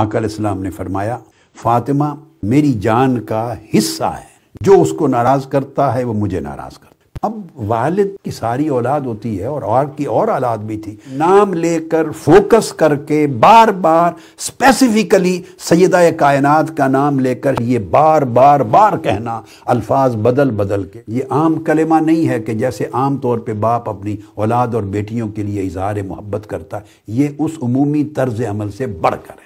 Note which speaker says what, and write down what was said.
Speaker 1: आकल इस्लाम ने फरमाया फातिमा मेरी जान का हिस्सा है जो उसको नाराज करता है वो मुझे नाराज करता है अब वालिद की सारी औलाद होती है और और की और औलाद भी थी नाम लेकर फोकस करके बार बार स्पेसिफिकली सैदा कायनात का नाम लेकर ये बार बार बार कहना अल्फाज बदल बदल के ये आम कलेमा नहीं है कि जैसे आम तौर पे बाप अपनी औलाद और बेटियों के लिए इजहार मोहब्बत करता है ये उस अमूमी तर्ज अमल से बढ़कर है